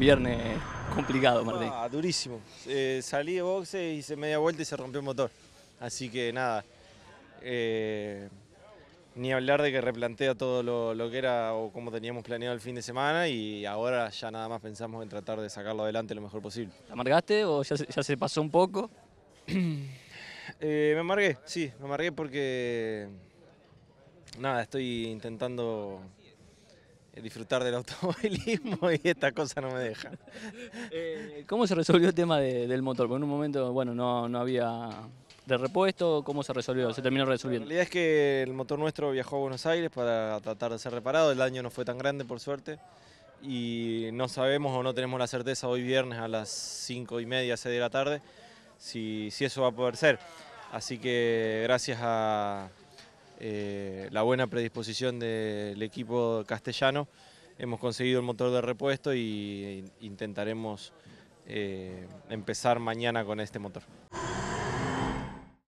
viernes complicado, Martín. Ah, durísimo. Eh, salí de boxe, hice media vuelta y se rompió el motor. Así que nada. Eh, ni hablar de que replantea todo lo, que era o como teníamos planeado el fin de semana y ahora ya nada más pensamos en tratar de sacarlo adelante lo mejor posible. amargaste o ya, se pasó un poco? Eh, me amargué, sí, me amargué porque nada, estoy intentando eh, disfrutar del automovilismo y esta cosa no me deja. Eh, ¿Cómo se resolvió el tema del motor? Porque en un momento, bueno, no, había de repuesto, ¿cómo se resolvió? ¿Se terminó resolviendo? La realidad es que el motor nuestro viajó a Buenos Aires para tratar de ser reparado, el daño no fue tan grande por suerte y no sabemos o no tenemos la certeza hoy viernes a las 5 y media, 6 de la tarde, si eso va a poder ser. Así que gracias a, eh, la buena predisposición del equipo castellano, hemos conseguido el motor de repuesto y intentaremos eh, empezar mañana con este motor.